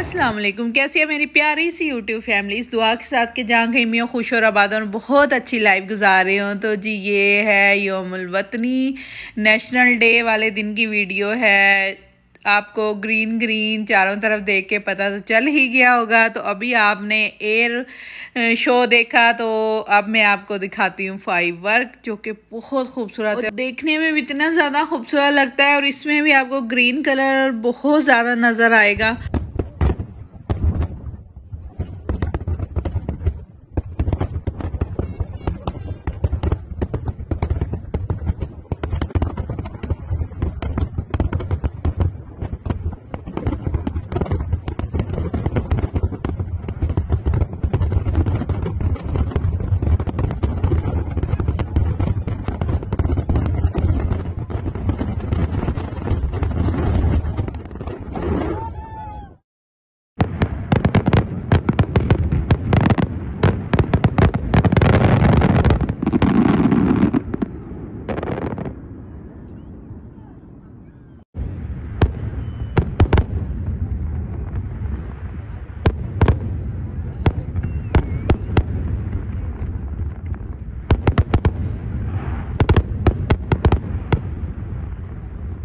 अस्सलाम वालेकुम कैसी है मेरी प्यारी सी यूट्यूब फैमिली इस दुआ के साथ के जहाँ कहीं मैं खुश और आबाद और बहुत अच्छी लाइफ गुजार रही हूँ तो जी ये है योमुल वतनी नेशनल डे वाले दिन की वीडियो है आपको ग्रीन ग्रीन चारों तरफ देख के पता तो चल ही गया होगा तो अभी आपने एयर शो देखा तो अब मैं आपको दिखाती हूँ फाइव वर्क जो कि बहुत खूबसूरत है देखने में भी इतना ज़्यादा खूबसूरत लगता है और इसमें भी आपको ग्रीन कलर बहुत ज़्यादा नज़र आएगा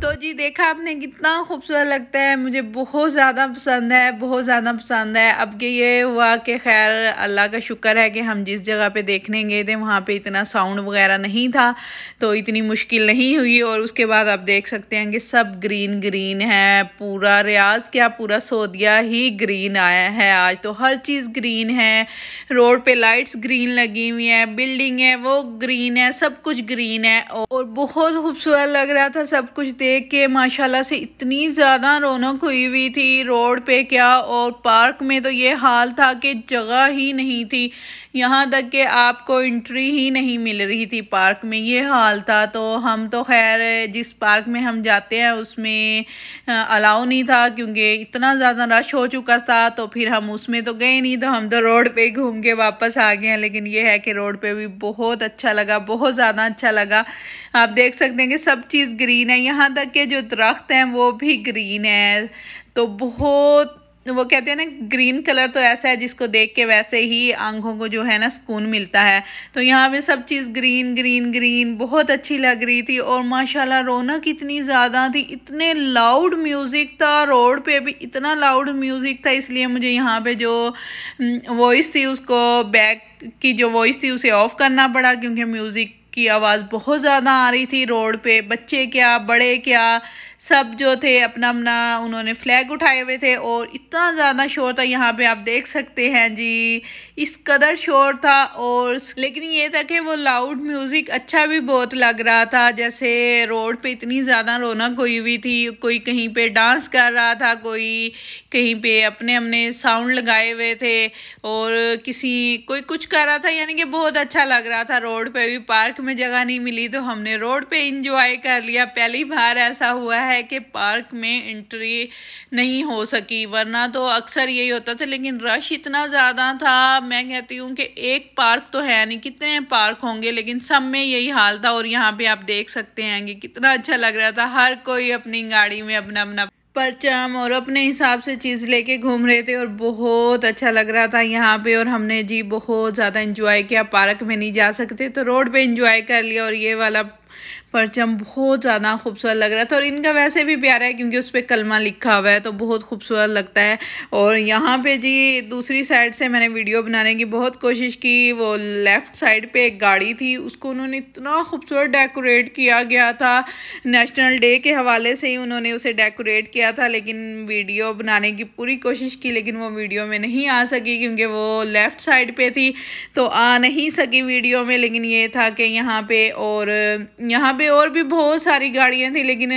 तो जी देखा आपने कितना खूबसूरत लगता है मुझे बहुत ज़्यादा पसंद है बहुत ज़्यादा पसंद है अब के ये हुआ कि खैर अल्लाह का शुक्र है कि हम जिस जगह पे देखने गए थे वहाँ पे इतना साउंड वगैरह नहीं था तो इतनी मुश्किल नहीं हुई और उसके बाद आप देख सकते हैं कि सब ग्रीन ग्रीन है पूरा रियाज क्या पूरा सोदिया ही ग्रीन आया है आज तो हर चीज़ ग्रीन है रोड पर लाइट्स ग्रीन लगी हुई हैं बिल्डिंग है वो ग्रीन है सब कुछ ग्रीन है और बहुत खूबसूरत लग रहा था सब कुछ देख देख के माशाल्लाह से इतनी ज़्यादा रौनक हुई हुई थी रोड पे क्या और पार्क में तो ये हाल था कि जगह ही नहीं थी यहाँ तक कि आपको एंट्री ही नहीं मिल रही थी पार्क में ये हाल था तो हम तो खैर जिस पार्क में हम जाते हैं उसमें अलाउ नहीं था क्योंकि इतना ज़्यादा रश हो चुका था तो फिर हम उसमें तो गए नहीं तो हम तो रोड पे घूम के वापस आ गए हैं लेकिन ये है कि रोड पे भी बहुत अच्छा लगा बहुत ज़्यादा अच्छा लगा आप देख सकते हैं कि सब चीज़ ग्रीन है यहाँ तक तक के जो दरख्त हैं वो भी ग्रीन है तो बहुत वो कहते हैं ना ग्रीन कलर तो ऐसा है जिसको देख के वैसे ही आंखों को जो है ना सुकून मिलता है तो यहाँ पे सब चीज़ ग्रीन ग्रीन ग्रीन बहुत अच्छी लग रही थी और माशाल्लाह रौनक इतनी ज़्यादा थी इतने लाउड म्यूज़िक था रोड पे भी इतना लाउड म्यूज़िक था इसलिए मुझे यहाँ पे जो वॉइस mm, थी उसको बैक की जो वॉइस थी उसे ऑफ़ करना पड़ा क्योंकि म्यूज़िक की आवाज़ बहुत ज़्यादा आ रही थी रोड पे बच्चे क्या बड़े क्या सब जो थे अपना अपना उन्होंने फ्लैग उठाए हुए थे और इतना ज़्यादा शोर था यहाँ पे आप देख सकते हैं जी इस कदर शोर था और लेकिन ये था कि वो लाउड म्यूज़िक अच्छा भी बहुत लग रहा था जैसे रोड पे इतनी ज़्यादा रौनक हुई हुई थी कोई कहीं पे डांस कर रहा था कोई कहीं पे अपने अपने साउंड लगाए हुए थे और किसी कोई कुछ कर रहा था यानी कि बहुत अच्छा लग रहा था रोड पर भी पार्क में जगह नहीं मिली तो हमने रोड पर इंजॉय कर लिया पहली बार ऐसा हुआ है है कि पार्क में एंट्री नहीं हो सकी वरना तो अक्सर यही होता था लेकिन रश इतना ज़्यादा था मैं कहती हूँ कि एक पार्क तो है नहीं कितने पार्क होंगे लेकिन सब में यही हाल था और यहाँ पे आप देख सकते हैं कि कितना अच्छा लग रहा था हर कोई अपनी गाड़ी में अपना अपना परचम और अपने हिसाब से चीज़ लेके घूम रहे थे और बहुत अच्छा लग रहा था यहाँ पे और हमने जी बहुत ज़्यादा इंजॉय किया पार्क में नहीं जा सकते तो रोड पे इंजॉय कर लिया और ये वाला परचम बहुत ज़्यादा खूबसूरत लग रहा था तो और इनका वैसे भी प्यारा है क्योंकि उस पर कलमा लिखा हुआ है तो बहुत खूबसूरत लगता है और यहाँ पे जी दूसरी साइड से मैंने वीडियो बनाने की बहुत कोशिश की वो लेफ़्ट साइड पे एक गाड़ी थी उसको उन्होंने इतना खूबसूरत डेकोरेट किया गया था नेशनल डे के हवाले से ही उन्होंने उसे डेकोरेट किया था लेकिन वीडियो बनाने की पूरी कोशिश की लेकिन वो वीडियो में नहीं आ सकी क्योंकि वो लेफ़्ट साइड पर थी तो आ नहीं सकी वीडियो में लेकिन ये था कि यहाँ पर और यहाँ पर पे और भी बहुत सारी गाड़ियाँ थी लेकिन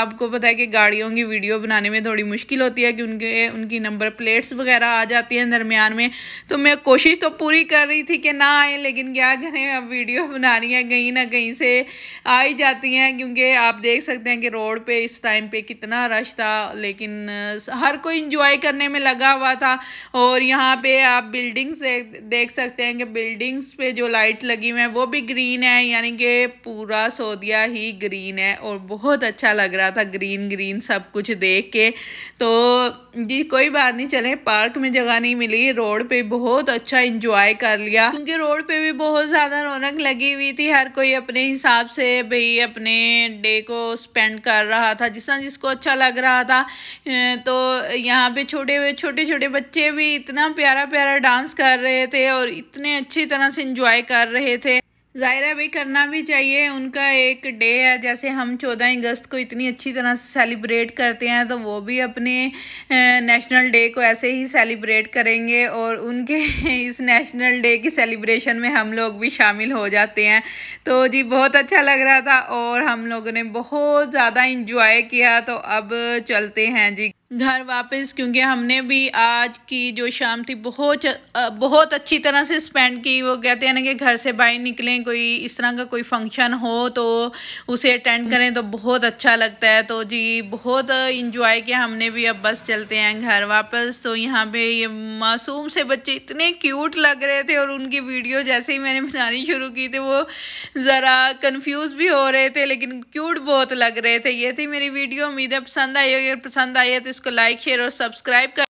आपको पता है कि गाड़ियों की वीडियो बनाने में थोड़ी मुश्किल होती है कि उनके उनकी नंबर प्लेट्स वगैरह आ जाती हैं दरमियान में तो मैं कोशिश तो पूरी कर रही थी कि ना आए लेकिन क्या करें अब वीडियो बनानी है कहीं ना कहीं से आ ही जाती हैं क्योंकि आप देख सकते हैं कि रोड पर इस टाइम पर कितना रश था लेकिन हर कोई इंजॉय करने में लगा हुआ था और यहाँ पर आप बिल्डिंग्स देख सकते हैं कि बिल्डिंग्स पे जो लाइट लगी हुई है वो भी ग्रीन है यानी कि पूरा सऊदी एरिया ही ग्रीन है और बहुत अच्छा लग रहा था ग्रीन ग्रीन सब कुछ देख के तो जी कोई बात नहीं चले पार्क में जगह नहीं मिली रोड पे बहुत अच्छा इंजॉय कर लिया क्योंकि रोड पे भी बहुत ज़्यादा रौनक लगी हुई थी हर कोई अपने हिसाब से भाई अपने डे को स्पेंड कर रहा था जिस जिसको अच्छा लग रहा था तो यहाँ पे छोटे छोटे छोटे बच्चे भी इतना प्यारा प्यारा डांस कर रहे थे और इतने अच्छी तरह से इंजॉय कर रहे थे ज़ायरा भी करना भी चाहिए उनका एक डे है जैसे हम चौदह अगस्त को इतनी अच्छी तरह से सेलिब्रेट करते हैं तो वो भी अपने नेशनल डे को ऐसे ही सेलिब्रेट करेंगे और उनके इस नेशनल डे की सेलिब्रेशन में हम लोग भी शामिल हो जाते हैं तो जी बहुत अच्छा लग रहा था और हम लोगों ने बहुत ज़्यादा इंजॉय किया तो अब चलते हैं जी घर वापस क्योंकि हमने भी आज की जो शाम थी बहुत बहुत अच्छी तरह से स्पेंड की वो कहते हैं ना कि घर से बाहर निकलें कोई इस तरह का कोई फंक्शन हो तो उसे अटेंड हम्म। करें तो बहुत अच्छा लगता है तो जी बहुत इंजॉय किया हमने भी अब बस चलते हैं घर वापस तो यहाँ पे ये मासूम से बच्चे इतने क्यूट लग रहे थे और उनकी वीडियो जैसे ही मैंने बनानी शुरू की थी वो ज़रा कन्फ्यूज़ भी हो रहे थे लेकिन क्यूट बहुत लग रहे थे ये थी मेरी वीडियो उम्मीद है पसंद आई अगर पसंद आई है तो उसको लाइक शेयर और सब्सक्राइब कर